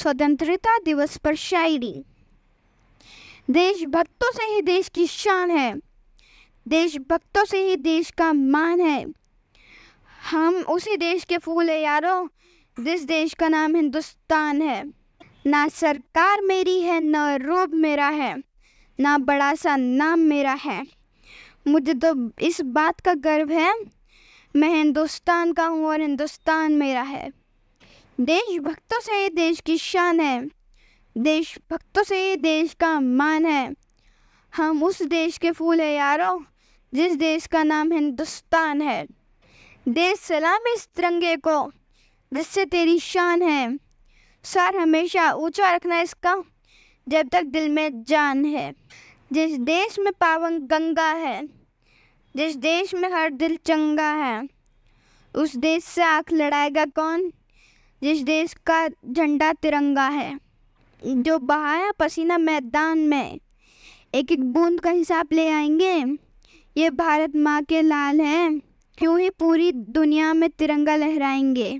स्वतंत्रता दिवस पर शायरी देशभक्तों से ही देश की शान है देशभक्तों से ही देश का मान है हम उसी देश के फूल है यारो जिस देश का नाम हिंदुस्तान है ना सरकार मेरी है ना रोब मेरा है ना बड़ा सा नाम मेरा है मुझे तो इस बात का गर्व है मैं हिंदुस्तान का हूँ और हिंदुस्तान मेरा है देशभक्तों से देश की शान है देशभक्तों से देश का मान है हम उस देश के फूल है यारों जिस देश का नाम हिंदुस्तान है देश सलाम इस तिरंगे को जिससे तेरी शान है सर हमेशा ऊंचा रखना इसका जब तक दिल में जान है जिस देश में पावन गंगा है जिस देश में हर दिल चंगा है उस देश से आँख लड़ाएगा कौन जिस देश का झंडा तिरंगा है जो बहाया पसीना मैदान में एक एक बूंद का हिसाब ले आएंगे ये भारत माँ के लाल हैं यूँ ही पूरी दुनिया में तिरंगा लहराएंगे